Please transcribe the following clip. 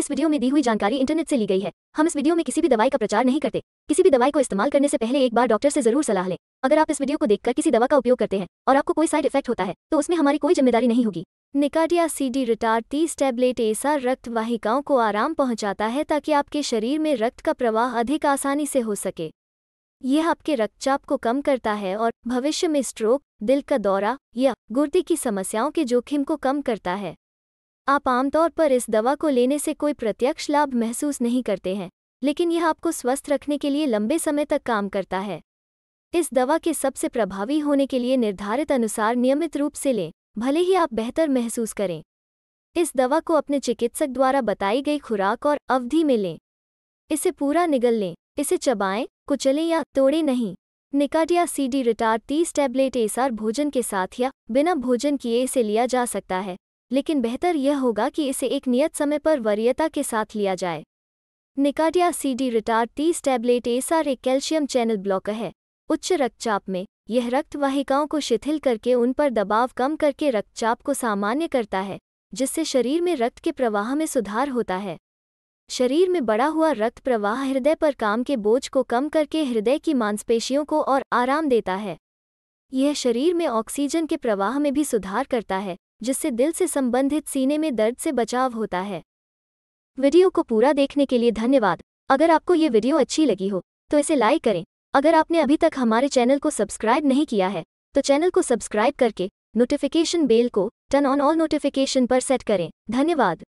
इस वीडियो में दी हुई जानकारी इंटरनेट से ली गई है हम इस वीडियो में किसी भी दवाई का प्रचार नहीं करते किसी भी दवाई को इस्तेमाल करने से पहले एक बार डॉक्टर से जरूर सलाह लें अगर आप इस वीडियो को देखकर किसी दवा का उपयोग करते हैं और आपको कोई साइड इफेक्ट होता है तो उसमें हमारी कोई जिम्मेदारी नहीं होगी निकाडिया डी रिटार तीस टैबलेट ऐसा रक्त वाहिकाओं को आराम पहुंचाता है ताकि आपके शरीर में रक्त का प्रवाह अधिक आसानी से हो सके यह आपके रक्तचाप को कम करता है और भविष्य में स्ट्रोक दिल का दौरा या गुर्दे की समस्याओं के जोखिम को कम करता है आप आमतौर पर इस दवा को लेने से कोई प्रत्यक्ष लाभ महसूस नहीं करते हैं लेकिन यह आपको स्वस्थ रखने के लिए लंबे समय तक काम करता है इस दवा के सबसे प्रभावी होने के लिए निर्धारित अनुसार नियमित रूप से लें भले ही आप बेहतर महसूस करें इस दवा को अपने चिकित्सक द्वारा बताई गई खुराक और अवधि में लें इसे पूरा निगल लें इसे चबाएं कुचलें या तोड़ें नहीं निकाटिया या सीडी रिटार तीस टैबलेट एसआर भोजन के साथ या बिना भोजन किए इसे लिया जा सकता है लेकिन बेहतर यह होगा कि इसे एक नियत समय पर वरीयता के साथ लिया जाए निकाडिया सी डी रिटार तीस टैबलेट एसआर एक कैल्शियम चैनल ब्लॉक है उच्च रक्तचाप में यह रक्तवाहिकाओं को शिथिल करके उन पर दबाव कम करके रक्तचाप को सामान्य करता है जिससे शरीर में रक्त के प्रवाह में सुधार होता है शरीर में बढ़ा हुआ रक्त प्रवाह हृदय पर काम के बोझ को कम करके हृदय की मांसपेशियों को और आराम देता है यह शरीर में ऑक्सीजन के प्रवाह में भी सुधार करता है जिससे दिल से संबंधित सीने में दर्द से बचाव होता है वीडियो को पूरा देखने के लिए धन्यवाद अगर आपको ये वीडियो अच्छी लगी हो तो इसे लाइक करें अगर आपने अभी तक हमारे चैनल को सब्सक्राइब नहीं किया है तो चैनल को सब्सक्राइब करके नोटिफिकेशन बेल को टर्न ऑन ऑल नोटिफिकेशन पर सेट करें धन्यवाद